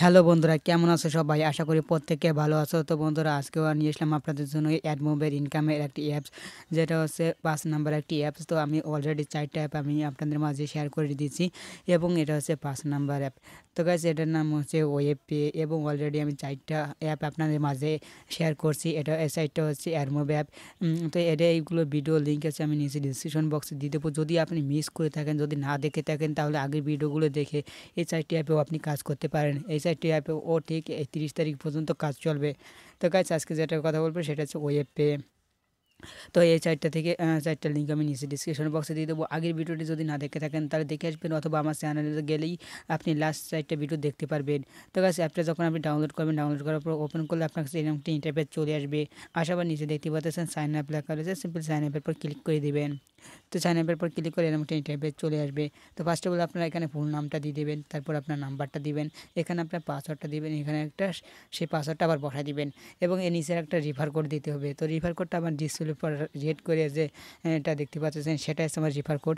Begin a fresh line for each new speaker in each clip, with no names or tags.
hello বন্ধুরা কেমন আছো সবাই আশা করি প্রত্যেকে ভালো আছো তো বন্ধুরা আজকেও নিয়ে এসলাম আপনাদের জন্য অ্যাডমোবের ইনকামের একটি অ্যাপস যেটা হচ্ছে পাঁচ নাম্বার একটি অ্যাপস তো আমি অলরেডি চারটা অ্যাপ আমি আপনাদের মাঝে শেয়ার করে দিয়েছি এবং এটা হচ্ছে পাঁচ নাম্বার অ্যাপ তো গাইজ এটার নাম হচ্ছে ওয়েবপে এবং অলরেডি আমি চারটা অ্যাপ আপনাদের মাঝে শেয়ার করছি এটা সাইটটা হচ্ছে অ্যারমোব অ্যাপ তো এটা এইগুলো ভিডিও লিঙ্ক আছে আমি নিচে ডিসক্রিপশন বক্সে দিয়ে দেবো যদি আপনি মিস করে থাকেন যদি না দেখে থাকেন তাহলে আগের ভিডিওগুলো দেখে এই সাইটটি অ্যাপেও আপনি কাজ করতে পারেন এই সাইটটি অ্যাপে ও ঠিক এই তিরিশ তারিখ পর্যন্ত কাজ চলবে তো গাইজ আজকে যেটার কথা বলবো সেটা হচ্ছে ওয়েবপে তো এই চারটা থেকে চারটা লিঙ্ক আমি নিচে ডিসক্রিপশন বক্সে দিয়ে দেবো আগের ভিডিওটি যদি না দেখে থাকেন তাহলে দেখে আসবেন অথবা আমার চ্যানেলে গেলেই আপনি লাস্ট চারটা ভিডিও দেখতে পারবেন তো কাছে অ্যাপটা যখন আপনি ডাউনলোড করবেন ডাউনলোড করার পর ওপেন করলে আপনার কাছে এরকম একটি ইন্টারফেস চলে আসবে আসাবার নিচে দেখতে পাচ্ছেন সাইন আপ লেখা রয়েছে সিম্পল সাইন আপের পর ক্লিক করে দেবেন তো সাইন আপের পর ক্লিক করে এরকম একটা ইন্টারফেস চলে আসবে তো ফার্স্ট অফ অল আপনারা এখানে ফুল নামটা দিয়ে দেবেন তারপর আপনার নাম্বারটা দিবেন এখানে আপনার পাসওয়ার্ডটা দিবেন এখানে একটা সেই পাসওয়ার্ডটা আবার বসায় দিবেন এবং এর নিচের একটা রিফার কোড দিতে হবে তো রিফার কোডটা আবার ডিসপ্লে স্লিপার রেড করে যে এটা দেখতে পাচ্ছেন সেটা আছে আমার refer code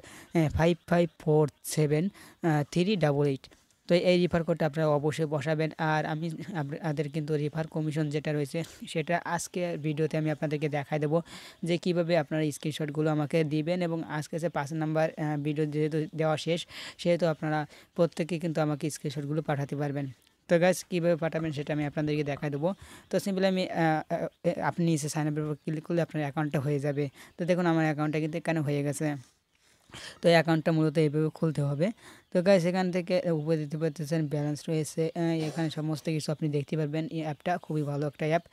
five five four seven three double eight তো এই রিফার কোডটা আপনারা অবশ্যই বসাবেন আর আমি আপনাদের কিন্তু রিফার কমিশন যেটা রয়েছে সেটা আজকে ভিডিওতে আমি আপনাদেরকে দেখাই দেবো যে কিভাবে আপনারা স্ক্রিনশটগুলো আমাকে দিবেন এবং আজকে যে পাঁচ নাম্বার ভিডিও যেহেতু দেওয়া শেষ সেহেতু আপনারা প্রত্যেকে কিন্তু আমাকে স্ক্রিনশটগুলো পাঠাতে পারবেন তো গাছ কীভাবে পাঠাবেন সেটা আমি আপনাদেরকে দেখাই দেবো তো সিম্পলি আমি আপনি এসে সাইন আপের উপর ক্লিক করলে আপনার অ্যাকাউন্টটা হয়ে যাবে তো দেখুন আমার অ্যাকাউন্টটা কিন্তু এখানে হয়ে গেছে তো অ্যাকাউন্টটা মূলত এইভাবে খুলতে হবে তো গাইস এখান থেকে উপরে দিতে পারতেছেন ব্যালেন্স রয়েছে এখানে সমস্ত কিছু আপনি দেখতে পারবেন এই অ্যাপটা খুবই ভালো একটা অ্যাপ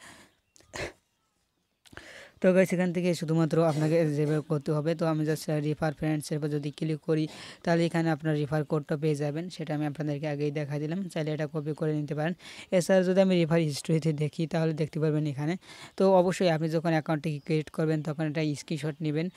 তো গাইস এখান থেকে শুধুমাত্র আপনাকে যেভাবে করতে হবে তো আমি জাস্ট রিফার ফ্রেন্ডসের উপর যদি ক্লিক করি তাহলে এখানে আপনার রিফার কোডটা পেয়ে যাবেন সেটা আমি আপনাদেরকে আগেই দেখা দিলাম চাইলে এটা কপি করে নিতে পারেন এছাড়া যদি আমি রিফার হিস্ট্রিতে দেখি তাহলে দেখতে পারবেন এখানে তো অবশ্যই আপনি যখন অ্যাকাউন্টটি ক্রিয়েট করবেন তখন এটা স্ক্রিনশট নেবেন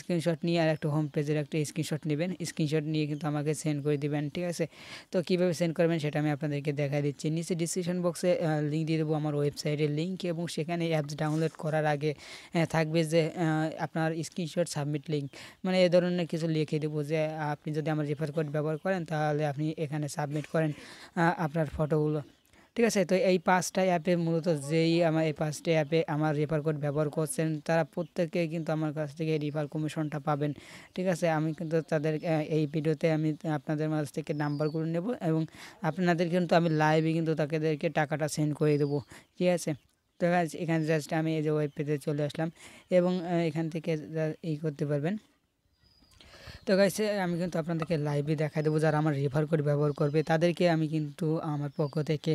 স্ক্রিনশট নিয়ে আর একটা হোম পেজের একটা স্ক্রিনশট নেবেন স্ক্রিনশট নিয়ে কিন্তু আমাকে সেন্ড করে দেবেন ঠিক আছে তো কীভাবে সেন্ড করবেন সেটা আমি আপনাদেরকে দেখা দিচ্ছি নিচে ডিসক্রিপশন বক্সে লিঙ্ক দিয়ে দেবো আমার ওয়েবসাইটের লিঙ্ক এবং সেখানে অ্যাপস ডাউনলোড করার আগে হ্যাঁ, থাকবে যে আপনার স্ক্রিনশট সাবমিট লিঙ্ক মানে এ ধরনের কিছু লিখে দেবো যে আপনি যদি আমার রেফার কোড ব্যবহার করেন তাহলে আপনি এখানে সাবমিট করেন আপনার ফটোগুলো ঠিক আছে তো এই পাঁচটা অ্যাপে মূলত যেই আমার এই পাঁচটা অ্যাপে আমার রেফার কোড ব্যবহার করছেন তারা প্রত্যেকে কিন্তু আমার কাছ থেকে রেফার কমিশনটা পাবেন ঠিক আছে আমি কিন্তু তাদের এই ভিডিওতে আমি আপনাদের মাঝ থেকে নাম্বারগুলো নেব এবং আপনাদের কিন্তু আমি লাইভে কিন্তু তাদেরকে টাকাটা সেন্ড করে দেবো ঠিক আছে তো এখানে জাস্ট আমি এই যে ওয়েব পেজে চলে আসলাম এবং এখান থেকে ই করতে পারবেন তো গাইছে আমি কিন্তু আপনাদেরকে লাইভে দেখাই দেবো যারা আমার রেফার করে ব্যবহার করবে তাদেরকে আমি কিন্তু আমার পক্ষ থেকে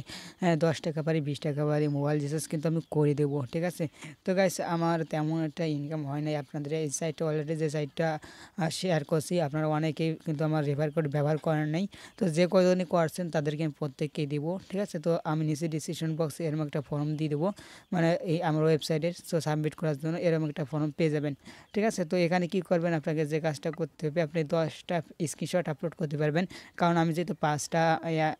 দশ টাকা পারি বিশ টাকা পারি মোবাইল রিচার্জ কিন্তু আমি করে দেবো ঠিক আছে তো গাইস আমার তেমন একটা ইনকাম হয় নাই আপনাদের এই সাইটটা অলরেডি যে সাইটটা শেয়ার করছি আপনারা অনেকেই কিন্তু আমার রেফার কোড ব্যবহার করেন নাই তো যে কজনই করছেন তাদেরকে আমি প্রত্যেককেই দেবো ঠিক আছে তো আমি নিচে ডিসিশন বক্সে এরকম একটা ফর্ম দিয়ে দেবো মানে এই আমার ওয়েবসাইটে সো সাবমিট করার জন্য এরকম একটা ফর্ম পেয়ে যাবেন ঠিক আছে তো এখানে কি করবেন আপনাকে যে কাজটা করতে হবে অ্যাপে আপনি দশটা স্ক্রিনশট আপলোড করতে পারবেন কারণ আমি যেহেতু পাঁচটা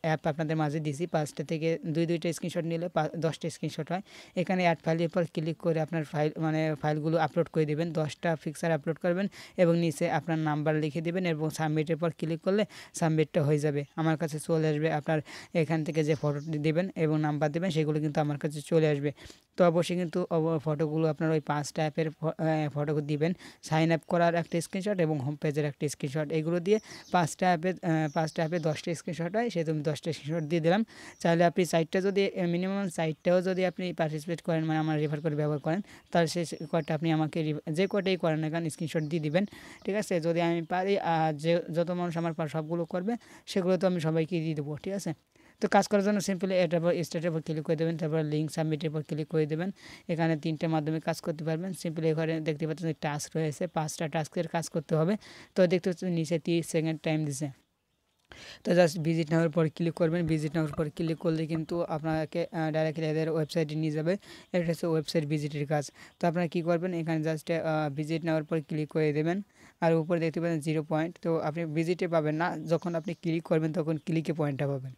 অ্যাপ আপনাদের মাঝে দিয়েছি পাঁচটা থেকে দুই দুইটা স্ক্রিনশট নিলে দশটা স্ক্রিনশট হয় এখানে অ্যাড ফাইলের উপর ক্লিক করে আপনার ফাইল মানে ফাইলগুলো আপলোড করে দেবেন দশটা ফিক্সার আপলোড করবেন এবং নিচে আপনার নাম্বার লিখে দেবেন এবং সাবমিটের পর ক্লিক করলে সাবমিটটা হয়ে যাবে আমার কাছে চলে আসবে আপনার এখান থেকে যে ফটো দেবেন এবং নাম্বার দেবেন সেগুলো কিন্তু আমার কাছে চলে আসবে তো অবশ্যই কিন্তু ফটোগুলো আপনার ওই পাঁচটা অ্যাপের ফটো দিবেন সাইন আপ করার একটা স্ক্রিনশট এবং হোম পেজের একটা স্ক্রিনশট এগুলো দিয়ে পাঁচটা অ্যাপে পাঁচটা অ্যাপে দশটা স্ক্রিনশট হয় সেহেতু আমি দশটা স্ক্রিনশট দিয়ে দিলাম তাহলে আপনি সাইটটা যদি মিনিমাম সাইটটাও যদি আপনি পার্টিসিপেট করেন মানে আমার রেফার করে ব্যবহার করেন তাহলে সে কয়টা আপনি আমাকে যে কটাই করেন না কেন স্ক্রিনশট দিয়ে দিবেন ঠিক আছে যদি আমি পারি যে যত মানুষ আমার সবগুলো করবে সেগুলো তো আমি সবাইকে দিয়ে দেবো ঠিক আছে তো কাজ করার জন্য সিম্পলি এটার উপর স্টেটের উপর ক্লিক করে দেবেন তারপর লিঙ্ক সাবমিটের উপর ক্লিক করে দেবেন এখানে তিনটে মাধ্যমে কাজ করতে পারবেন সিম্পলি এখানে দেখতে পাচ্ছেন টাস্ক রয়েছে পাঁচটা টাস্কের কাজ করতে হবে তো দেখতে পাচ্ছেন নিচে তিরিশ সেকেন্ড টাইম দিছে তো জাস্ট ভিজিট নেওয়ার পর ক্লিক করবেন ভিজিট নেওয়ার পর ক্লিক করলে কিন্তু আপনাকে ডাইরেক্টলি এদের ওয়েবসাইটে নিয়ে যাবে এটা হচ্ছে ওয়েবসাইট ভিজিটের কাজ তো আপনারা কী করবেন এখানে জাস্ট ভিজিট নেওয়ার পর ক্লিক করে দেবেন আর উপরে দেখতে পাবেন জিরো পয়েন্ট তো আপনি ভিজিটে পাবেন না যখন আপনি ক্লিক করবেন তখন ক্লিকে পয়েন্টটা পাবেন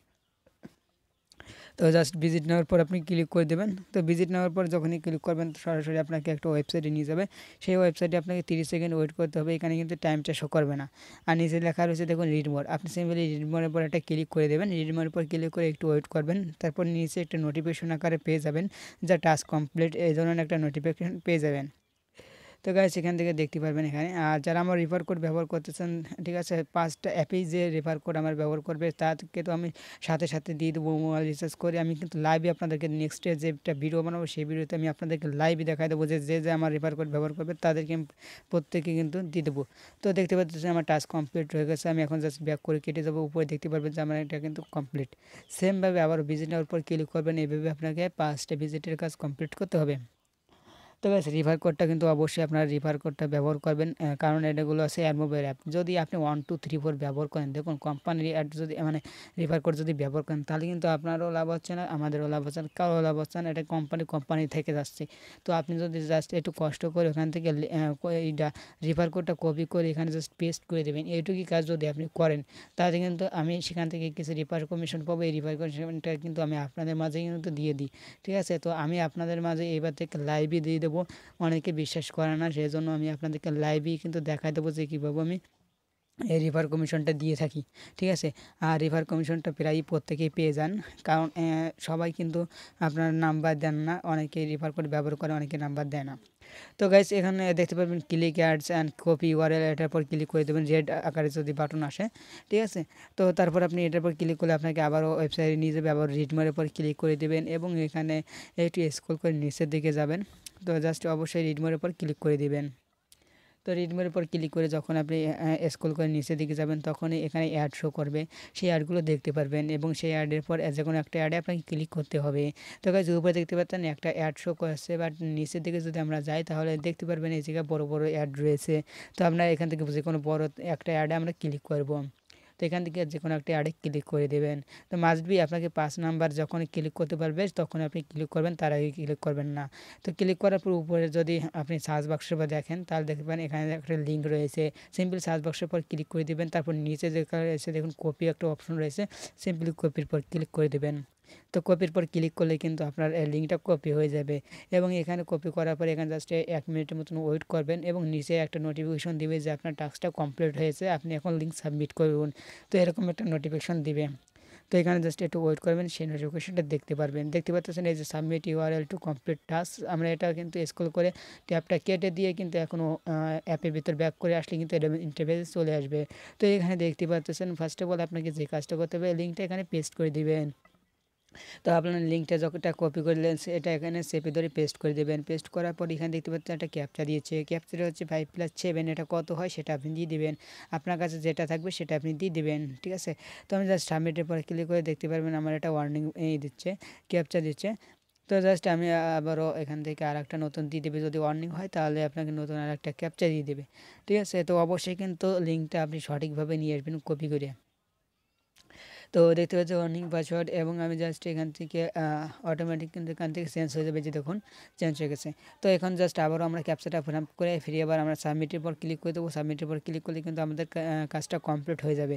তো জাস্ট ভিজিট নেওয়ার পর আপনি ক্লিক করে দেবেন তো ভিজিট নেওয়ার পর যখনই ক্লিক করবেন সরাসরি আপনাকে একটা ওয়েবসাইটে নিয়ে যাবে সেই ওয়েবসাইটে আপনাকে তিরিশ সেকেন্ড ওয়েট করতে হবে এখানে কিন্তু টাইমটা শো করবে না আর নিজে লেখা রয়েছে দেখুন রিডমোর আপনি সিম্পলি রিড পর একটা ক্লিক করে দেবেন রিড পর ক্লিক করে একটু ওয়েট করবেন তারপর নিচে একটা নোটিফিকেশন আকারে পেয়ে যাবেন যা টাস্ক কমপ্লিট এই ধরনের একটা নোটিফিকেশন পেয়ে যাবেন তো গাইস এখান থেকে দেখতে পারবেন এখানে আর যারা আমার রেফার কোড ব্যবহার করতেছেন ঠিক আছে পাঁচটা অ্যাপেই যে রেফার কোড আমার ব্যবহার করবে তাকে তো আমি সাথে সাথে দিয়ে দেবো মোবাইল রিচার্জ করে আমি কিন্তু লাইভে আপনাদেরকে নেক্সট ডে যেটা ভিডিও বানাবো সেই ভিডিওতে আমি আপনাদেরকে লাইভে দেখাই দেবো যে যে যে আমার রেফার কোড ব্যবহার করবে তাদেরকে আমি প্রত্যেকে কিন্তু দিয়ে দেবো তো দেখতে পাচ্ছি আমার টাস্ক কমপ্লিট হয়ে গেছে আমি এখন জাস্ট ব্যাক করে কেটে যাবো উপরে দেখতে পারবেন যে আমার এটা কিন্তু কমপ্লিট সেমভাবে আবার ভিজিটের উপর ক্লিক করবেন এইভাবে আপনাকে পাঁচটা ভিজিটের কাজ কমপ্লিট করতে হবে তো ব্যাস রিভার কোডটা কিন্তু অবশ্যই আপনারা রিভার কোডটা ব্যবহার করবেন কারণ এটাগুলো আছে অ্যাডমোবাইল অ্যাপ যদি আপনি ওয়ান টু থ্রি ফোর ব্যবহার করেন দেখুন কোম্পানির অ্যাড যদি মানে রিভার কোড যদি ব্যবহার করেন তাহলে কিন্তু আপনারও লাভ হচ্ছে না আমাদেরও লাভ হচ্ছে না কারো লাভ হচ্ছে না এটা কোম্পানি কোম্পানি থেকে যাচ্ছে তো আপনি যদি জাস্ট একটু কষ্ট করে ওখান থেকে এইটা রিভার কোডটা কপি করে এখানে জাস্ট পেস্ট করে দেবেন এইটুকুই কাজ যদি আপনি করেন তাহলে কিন্তু আমি সেখান থেকে কিছু রিফার কমিশন পাবো এই রিফার কমিশনটা কিন্তু আমি আপনাদের মাঝে কিন্তু দিয়ে দিই ঠিক আছে তো আমি আপনাদের মাঝে এবার থেকে লাইভে দিয়ে দেবো দেবো অনেকে বিশ্বাস করে না সেই জন্য আমি আপনাদেরকে লাইভেই কিন্তু দেখাই দেবো যে কীভাবে আমি এই রিভার কমিশনটা দিয়ে থাকি ঠিক আছে আর রিভার কমিশনটা প্রায়ই প্রত্যেকেই পেয়ে যান কারণ সবাই কিন্তু আপনার নাম্বার দেন না অনেকে রিভার করে ব্যবহার করে অনেকে নাম্বার দেয় না তো গাইস এখানে দেখতে পারবেন click ads and copy L এটার পর ক্লিক করে দেবেন রেড আকারে যদি বাটন আসে ঠিক আছে তো তারপর আপনি এটার পর ক্লিক করলে আপনাকে আবারও ওয়েবসাইটে নিয়ে যাবে আবার রিডমারের পর ক্লিক করে দেবেন এবং এখানে একটু স্ক্রল করে নিচের দিকে যাবেন তো জাস্ট অবশ্যই রিডমোর উপর ক্লিক করে দিবেন তো রিডমোর উপর ক্লিক করে যখন আপনি স্ক্রল করে নিচের দিকে যাবেন তখনই এখানে অ্যাড শো করবে সেই অ্যাডগুলো দেখতে পারবেন এবং সেই অ্যাডের পর যে কোনো একটা অ্যাডে আপনাকে ক্লিক করতে হবে তো গাছ উপরে দেখতে পাচ্ছেন একটা অ্যাড শো করছে বাট নিচের দিকে যদি আমরা যাই তাহলে দেখতে পারবেন এই জায়গায় বড় বড় অ্যাড রয়েছে তো আমরা এখান থেকে যে কোনো বড় একটা অ্যাডে আমরা ক্লিক করব তো এখান থেকে যে কোনো একটি অ্যাডে ক্লিক করে দেবেন তো মাস্ট বি আপনাকে পাঁচ নাম্বার যখন ক্লিক করতে পারবে তখন আপনি ক্লিক করবেন তার আগে ক্লিক করবেন না তো ক্লিক করার পর উপরে যদি আপনি সার্চ বাক্সের পর দেখেন তাহলে দেখতে পারেন এখানে একটা লিঙ্ক রয়েছে সিম্পল সার্চ বাক্সের পর ক্লিক করে দেবেন তারপর নিচে যে রয়েছে দেখুন কপি একটা অপশন রয়েছে সিম্পলি কপির পর ক্লিক করে দেবেন তো কপির পর ক্লিক করলে কিন্তু আপনার লিঙ্কটা কপি হয়ে যাবে এবং এখানে কপি করার পরে এখানে জাস্ট এক মিনিটের মতন ওয়েট করবেন এবং নিচে একটা নোটিফিকেশন দিবে যে আপনার টাস্কটা কমপ্লিট হয়েছে আপনি এখন লিঙ্ক সাবমিট করুন তো এরকম একটা নোটিফিকেশন দিবে তো এখানে জাস্ট একটু ওয়েট করবেন সেই নোটিফিকেশনটা দেখতে পারবেন দেখতে পাচ্ছেন এই যে submit L to complete task আমরা এটা কিন্তু স্কুল করে ট্যাপটা কেটে দিয়ে কিন্তু এখনও অ্যাপের ভিতর ব্যাক করে আসলে কিন্তু এটা ইন্টারভেস চলে আসবে তো এখানে দেখতে পাচ্ছেন ফার্স্ট অফ অল আপনাকে যে কাজটা করতে হবে লিঙ্কটা এখানে পেস্ট করে দিবেন তো আপনার লিঙ্কটা যতটা কপি করলেন এটা এখানে চেপে ধরে পেস্ট করে দেবেন পেস্ট করার পর এখানে দেখতে পাচ্ছেন একটা ক্যাপচা দিয়েছে ক্যাপচাটা হচ্ছে ফাইভ প্লাস সেভেন এটা কত হয় সেটা আপনি দিয়ে দেবেন আপনার কাছে যেটা থাকবে সেটা আপনি দিয়ে দেবেন ঠিক আছে তো আমি জাস্ট সাবমিটের পরে ক্লিক করে দেখতে পারবেন আমার একটা ওয়ার্নিং দিচ্ছে ক্যাপচা দিচ্ছে তো জাস্ট আমি আবারও এখান থেকে আর একটা নতুন দিয়ে দেবে যদি ওয়ার্নিং হয় তাহলে আপনাকে নতুন আর একটা ক্যাপচা দিয়ে দেবে ঠিক আছে তো অবশ্যই কিন্তু লিঙ্কটা আপনি সঠিকভাবে নিয়ে আসবেন কপি করে তো দেখতে পাচ্ছি ওয়ার্নিং পাসওয়ার্ড এবং আমি জাস্ট এখান থেকে অটোমেটিক কিন্তু এখান থেকে চেঞ্জ হয়ে যাবে যে দেখুন চেঞ্জ হয়ে গেছে তো এখন জাস্ট আবারও আমরা ক্যাপচাটা ফিলাম করে ফিরে আবার আমরা সাবমিটের পর ক্লিক করে দেবো সাবমিটের পর ক্লিক করলে কিন্তু আমাদের কাজটা কমপ্লিট হয়ে যাবে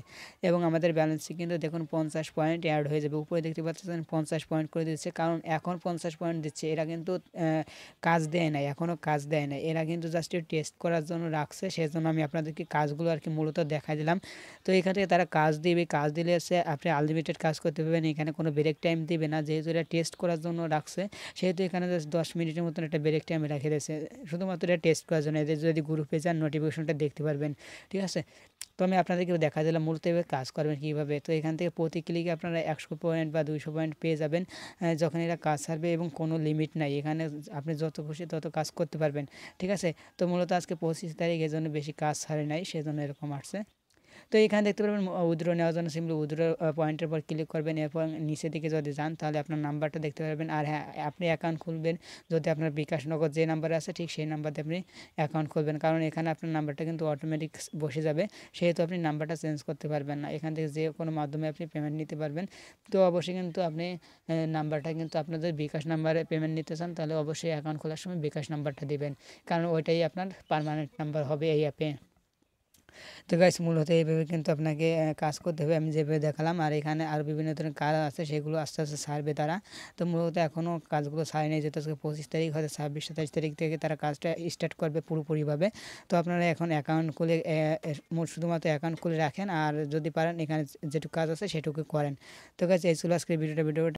এবং আমাদের ব্যালেন্সে কিন্তু দেখুন পঞ্চাশ পয়েন্ট অ্যাড হয়ে যাবে উপরে দেখতে পাচ্ছেন পঞ্চাশ পয়েন্ট করে দিচ্ছে কারণ এখন পঞ্চাশ পয়েন্ট দিচ্ছে এরা কিন্তু কাজ দেয় না এখনও কাজ দেয় না এরা কিন্তু জাস্ট টেস্ট করার জন্য রাখছে সেজন্য আমি আপনাদেরকে কাজগুলো আর কি মূলত দেখা দিলাম তো এখান থেকে তারা কাজ দিবে কাজ দিলে সে আপনি আনলিমিটেড কাজ করতে পারবেন এখানে কোনো ব্রেক টাইম দেবে না যেহেতু এটা টেস্ট করার জন্য রাখছে সেহেতু এখানে জাস্ট দশ মিনিটের মতন একটা ব্রেক টাইম রেখে দিয়েছে শুধুমাত্র এটা টেস্ট করার জন্য এদের যদি গ্রুপে যান নোটিফিকেশনটা দেখতে পারবেন ঠিক আছে তো আমি আপনাদেরকে দেখা দিলাম মূলত কাজ করবেন কীভাবে তো এখান থেকে প্রতি ক্লিকে আপনারা একশো পয়েন্ট বা দুইশো পয়েন্ট পেয়ে যাবেন যখন এরা কাজ সারবে এবং কোনো লিমিট নাই এখানে আপনি যত খুশি তত কাজ করতে পারবেন ঠিক আছে তো মূলত আজকে পঁচিশ তারিখ জন্য বেশি কাজ সারে নাই সেজন্য এরকম আসছে তো এখানে দেখতে পারবেন উদ্রো নেওয়ার জন্য সিম্পলি উদ্রো পয়েন্টের পর ক্লিক করবেন এরপর নিচে দিকে যদি যান তাহলে আপনার নাম্বারটা দেখতে পারবেন আর হ্যাঁ আপনি অ্যাকাউন্ট খুলবেন যদি আপনার বিকাশ নগদ যে নাম্বার আছে ঠিক সেই নাম্বারতে আপনি অ্যাকাউন্ট খুলবেন কারণ এখানে আপনার নাম্বারটা কিন্তু অটোমেটিক বসে যাবে সেহেতু আপনি নাম্বারটা চেঞ্জ করতে পারবেন না এখান থেকে যে কোনো মাধ্যমে আপনি পেমেন্ট নিতে পারবেন তো অবশ্যই কিন্তু আপনি নাম্বারটা কিন্তু আপনাদের বিকাশ নাম্বারে পেমেন্ট নিতে চান তাহলে অবশ্যই অ্যাকাউন্ট খোলার সময় বিকাশ নাম্বারটা দেবেন কারণ ওইটাই আপনার পারমানেন্ট নাম্বার হবে এই অ্যাপে তো মূল মূলত এইভাবে কিন্তু আপনাকে কাজ করতে হবে আমি যেভাবে দেখালাম আর এখানে আর বিভিন্ন ধরনের কাজ আছে সেগুলো আস্তে আস্তে সারবে তারা তো মূলত এখনও কাজগুলো সারে নেই যেহেতু আজকে পঁচিশ তারিখ হয়তো ছাব্বিশ সাতাশ তারিখ থেকে তারা কাজটা স্টার্ট করবে পুরোপুরিভাবে তো আপনারা এখন অ্যাকাউন্ট খুলে শুধুমাত্র অ্যাকাউন্ট খুলে রাখেন আর যদি পারেন এখানে যেটুকু কাজ আছে সেটুকু করেন তো গাছ এই ছিল আজকে ভিডিওটা ভিডিওটা